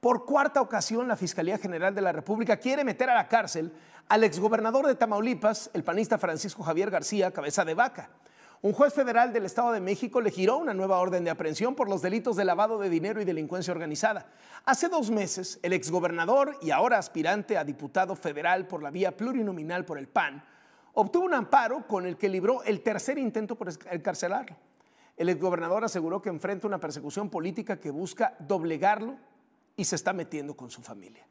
Por cuarta ocasión, la Fiscalía General de la República quiere meter a la cárcel al exgobernador de Tamaulipas, el panista Francisco Javier García, cabeza de vaca. Un juez federal del Estado de México le giró una nueva orden de aprehensión por los delitos de lavado de dinero y delincuencia organizada. Hace dos meses, el exgobernador y ahora aspirante a diputado federal por la vía plurinominal por el PAN, obtuvo un amparo con el que libró el tercer intento por encarcelarlo. El exgobernador aseguró que enfrenta una persecución política que busca doblegarlo y se está metiendo con su familia.